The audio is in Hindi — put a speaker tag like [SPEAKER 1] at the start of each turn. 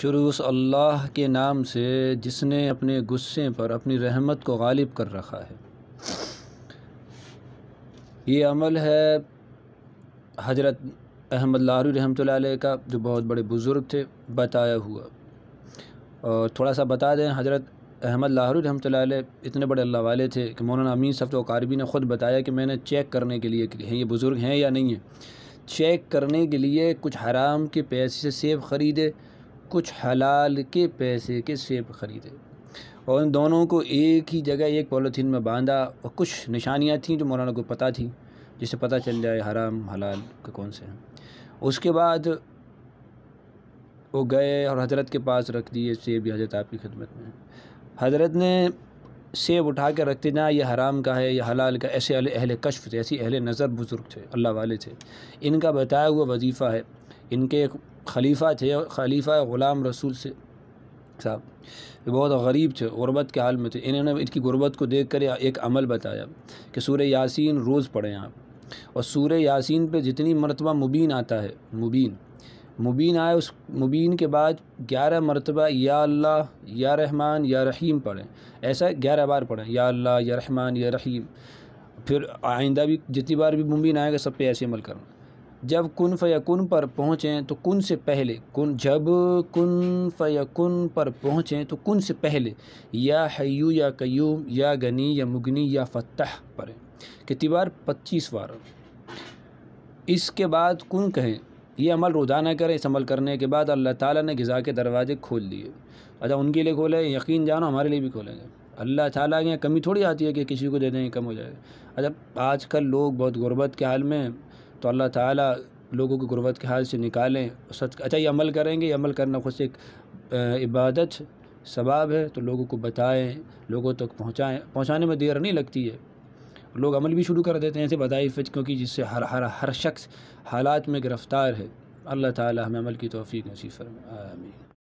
[SPEAKER 1] शुरू उस अल्लाह के नाम से जिसने अपने गुस्से पर अपनी रहमत को गालिब कर रखा है ये अमल है हजरत अहमद लारू रहमत का जो बहुत बड़े बुज़ुर्ग थे बताया हुआ और थोड़ा सा बता दें हजरत अहमद लाहरू रहमत इतने बड़े अल्लाह वाले थे कि मौलाना अमीन सफ़र कारबी ने ख़ुद बताया कि मैंने चेक करने के लिए हैं ये बुज़ुर्ग हैं या नहीं हैं चेक करने के लिए कुछ हराम के पैसे से सेब ख़रीदे कुछ हलाल के पैसे के सेब ख़रीदे और उन दोनों को एक ही जगह एक पॉलीथीन में बांधा और कुछ निशानियाँ थीं जो मौलाना को पता थी जिससे पता चल जाए हराम हलाल के कौन से हैं उसके बाद वो गए और हजरत के पास रख दिए सेब हजरत आपकी खिदमत में हजरत ने सेब उठा के रखते ना ये हराम का है या हलाल का ऐसे अहल कश्फ थे ऐसी अहल नज़र बुज़ुर्ग थे अल्लाह वाले थे इनका बताया हुआ वजीफ़ा है इनके खलीफा थे खलीफा ग़ुलाम रसूल से साहब ये बहुत गरीब थे गुरबत के हाल में थे इन्होंने इनकी गुरबत को देख कर एक अमल बताया कि सूर यासीन रोज़ पढ़ें आप और सूर यासीन पे जितनी मरतबा मुबीन आता है मुबीन मुबीन आए उस मुबीन के बाद ग्यारह मरतबा या अल्लाह या रहमान या रहीम पढ़ें ऐसा ग्यारह बार पढ़ें या अल्लाह या रहमान या रहीम फिर आइंदा भी जितनी बार भी मुबीन आएगा सब पे ऐसे अमल करना जब कुन फ़यकुन पर पहुँचें तो कुन से पहले कुन जब कुन फ़यकुन पर पहुँचें तो कुन से पहले या हयू या कयूम या गनी या मुगनी या फतह कितनी बार पच्चीस बार इसके बाद कुन कहें ये अमल रोज़ाना करें इस अमल करने के बाद अल्लाह ताला ने ग़ज़ा के दरवाजे खोल दिए अच्छा उनके लिए खोले यकीन जानो हमारे लिए भी खोलेंगे अल्लाह ताला के कमी थोड़ी आती है कि किसी को दे दें कम हो जाए अच्छा आजकल लोग बहुत गुर्बत के हाल में तो अल्लाह ताला लोगों की गुरबत के हाल से निकालें सच अच्छा ये अमल करेंगे ये अमल करना खुद एक इबादत सबाब है तो लोगों को बताएं लोगों तक पहुँचाएँ पहुँचाने में देर नहीं लगती है लोग अमल भी शुरू कर देते हैं ऐसे फिज क्योंकि जिससे हर हर हर शख्स हालात में गिरफ़्तार है अल्लाह ताली हमें अमल की तोफ़ी नसीफ़र आमीन